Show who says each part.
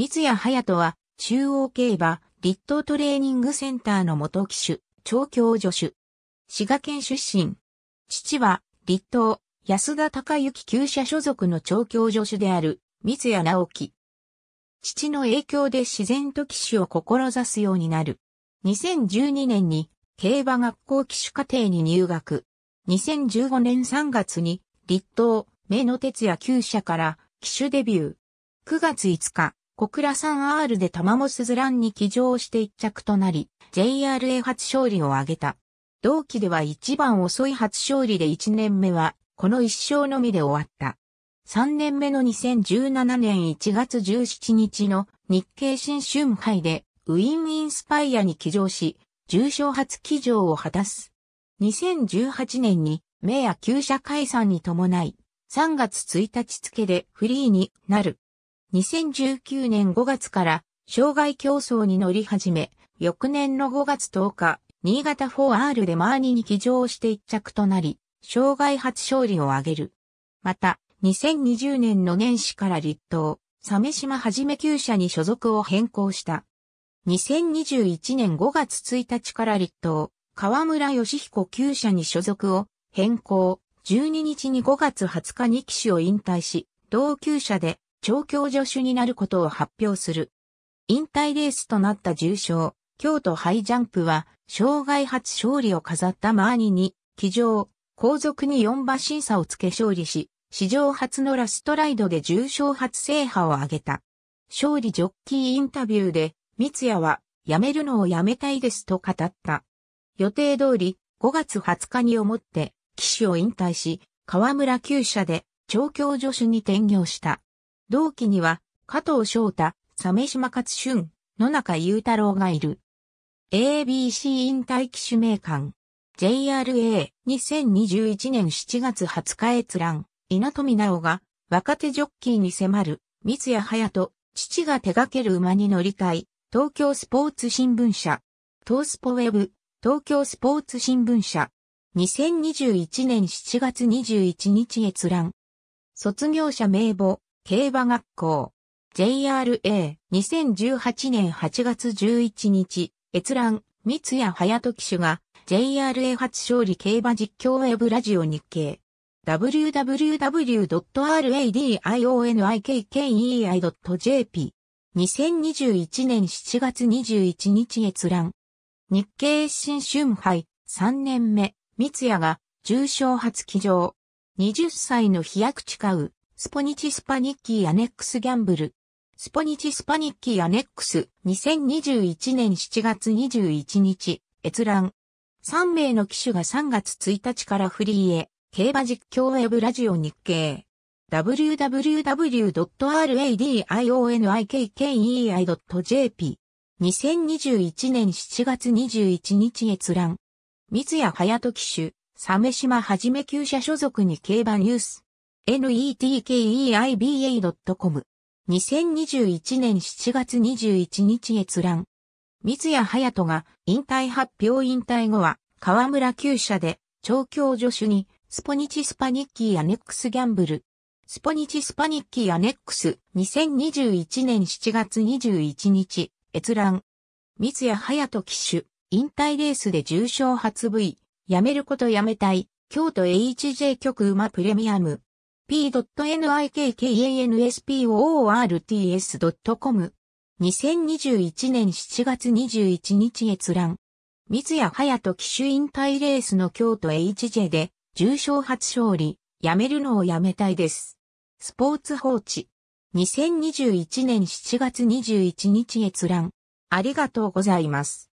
Speaker 1: 三谷隼人は、中央競馬、立東トレーニングセンターの元騎手、調教助手。滋賀県出身。父は、立東、安田隆之旧社所属の調教助手である、三谷直樹。父の影響で自然と騎手を志すようになる。2012年に、競馬学校騎手課程に入学。2015年3月に、立東、目の哲也旧社から、騎手デビュー。9月5日、小倉山 R で玉もすずらんに騎乗して一着となり、JRA 初勝利を挙げた。同期では一番遅い初勝利で1年目は、この1勝のみで終わった。3年目の2017年1月17日の日経新春杯でウィンインスパイアに騎乗し、重賞初騎乗を果たす。2018年に名や旧社解散に伴い、3月1日付でフリーになる。2019年5月から障害競争に乗り始め、翌年の5月10日、新潟 4R でマーニに騎乗して一着となり、障害初勝利を挙げる。また、2020年の年始から立党、サメ島はじめ旧社に所属を変更した。2021年5月1日から立党、河村義彦旧社に所属を変更。12日に5月20日に騎手を引退し、同級社で調教助手になることを発表する。引退レースとなった重賞、京都ハイジャンプは、障害初勝利を飾ったマーニに、騎乗、後続に4馬審査をつけ勝利し、史上初のラストライドで重賞初制覇を挙げた。勝利ジョッキーインタビューで、三谷は、辞めるのを辞めたいですと語った。予定通り、5月20日に思って、騎手を引退し、河村厩舎で、調教助手に転業した。同期には、加藤翔太、鮫島勝春、野中雄太郎がいる。ABC 引退機種名館。JRA2021 年7月20日閲覧。稲富直が若手ジョッキーに迫る。三谷隼人、父が手掛ける馬に乗りたい。東京スポーツ新聞社。東スポウェブ。東京スポーツ新聞社。2021年7月21日閲覧。卒業者名簿。競馬学校。JRA、2018年8月11日、閲覧、三谷隼人騎手が、JRA 初勝利競馬実況ウェブラジオ日経。www.radionikkei.jp。2021年7月21日閲覧。日経新春杯3年目、三谷が重賞初騎乗。20歳の飛躍誓う。スポニチスパニッキーアネックスギャンブル。スポニチスパニッキーアネックス2021年7月21日、閲覧。3名の機種が3月1日からフリーへ、競馬実況ウェブラジオ日経。www.radionikkei.jp2021 年7月21日閲覧。三谷隼人機種、鮫島はじめ旧社所属に競馬ニュース。netkeiba.com。2021年7月21日閲覧。三谷隼人が引退発表引退後は、河村旧社で、調教助手に、スポニチスパニッキーアネックスギャンブル。スポニチスパニッキーアネックス2021年7月21日、閲覧。三谷隼人騎手、引退レースで重賞初 V、辞めることやめたい、京都 HJ 局馬プレミアム。p n i k k a n s p o r t s c o m 2021年7月21日閲覧。三谷隼人騎手引退レースの京都 HJ で、重賞初勝利、やめるのをやめたいです。スポーツ放置。2021年7月21日閲覧。ありがとうございます。